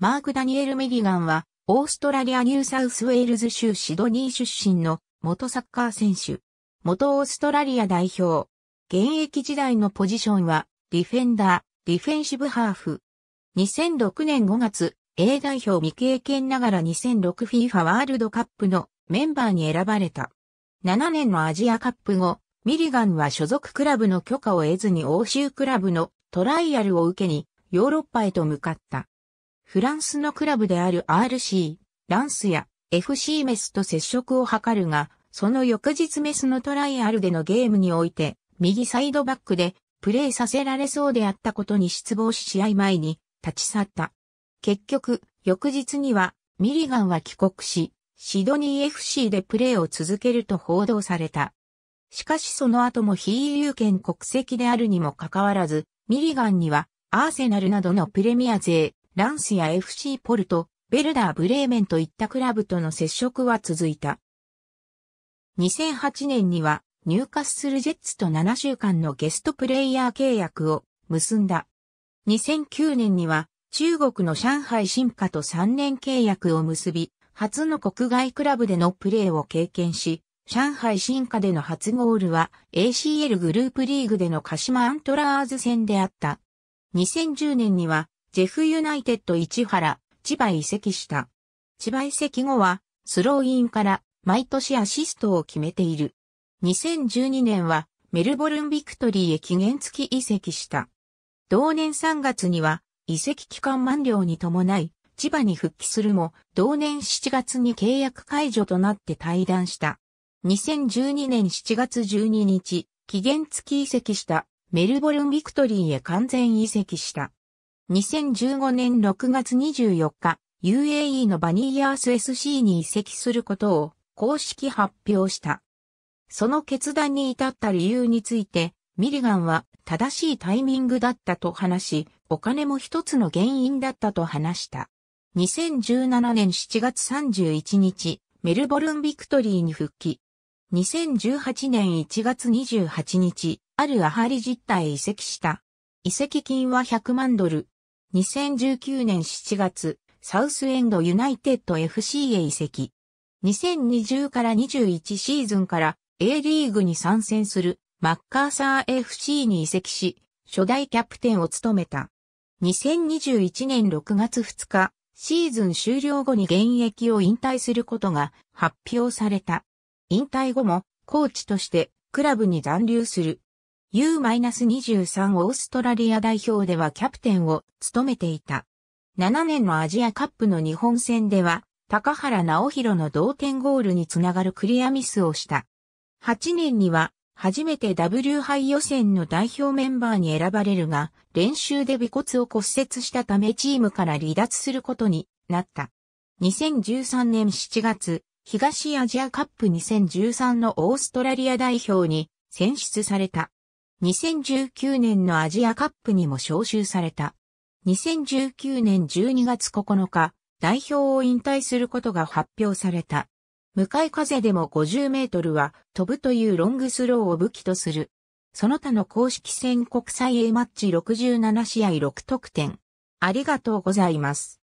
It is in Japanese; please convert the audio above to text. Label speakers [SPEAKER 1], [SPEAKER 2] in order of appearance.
[SPEAKER 1] マーク・ダニエル・ミリガンは、オーストラリア・ニューサウスウェールズ州シドニー出身の元サッカー選手。元オーストラリア代表。現役時代のポジションは、ディフェンダー、ディフェンシブハーフ。2006年5月、A 代表未経験ながら 2006FIFA ワールドカップのメンバーに選ばれた。7年のアジアカップ後、ミリガンは所属クラブの許可を得ずに欧州クラブのトライアルを受けにヨーロッパへと向かった。フランスのクラブである RC、ランスや FC メスと接触を図るが、その翌日メスのトライアルでのゲームにおいて、右サイドバックでプレーさせられそうであったことに失望し試合前に立ち去った。結局、翌日にはミリガンは帰国し、シドニー FC でプレーを続けると報道された。しかしその後も非優権国籍であるにもかかわらず、ミリガンにはアーセナルなどのプレミア勢、ランスや FC ポルト、ベルダー・ブレーメンといったクラブとの接触は続いた。2008年には、入荷するジェッツと7週間のゲストプレイヤー契約を結んだ。2009年には、中国の上海新化と3年契約を結び、初の国外クラブでのプレーを経験し、上海新化での初ゴールは ACL グループリーグでの鹿島アントラーズ戦であった。2010年にはジェフユナイテッド市原、千葉移籍した。千葉移籍後は、スローインから毎年アシストを決めている。2012年はメルボルンビクトリーへ期限付き移籍した。同年3月には移籍期間満了に伴い、千葉に復帰するも、同年7月に契約解除となって退団した。2012年7月12日、期限付き移籍したメルボルンビクトリーへ完全移籍した。2015年6月24日、UAE のバニーヤース SC に移籍することを公式発表した。その決断に至った理由について、ミリガンは正しいタイミングだったと話し、お金も一つの原因だったと話した。2017年7月31日、メルボルンビクトリーに復帰。2018年1月28日、あるアハリ実態移籍した。移籍金は100万ドル、2019年7月、サウスエンドユナイテッド FC へ移籍。2020から21シーズンから A リーグに参戦するマッカーサー FC に移籍し、初代キャプテンを務めた。2021年6月2日、シーズン終了後に現役を引退することが発表された。引退後もコーチとしてクラブに残留する。U-23 オーストラリア代表ではキャプテンを務めていた。7年のアジアカップの日本戦では、高原直弘の同点ゴールにつながるクリアミスをした。8年には、初めて W 杯予選の代表メンバーに選ばれるが、練習で尾骨を骨折したためチームから離脱することになった。2013年7月、東アジアカップ2013のオーストラリア代表に選出された。2019年のアジアカップにも招集された。2019年12月9日、代表を引退することが発表された。向かい風でも50メートルは飛ぶというロングスローを武器とする。その他の公式戦国際 A マッチ67試合6得点。ありがとうございます。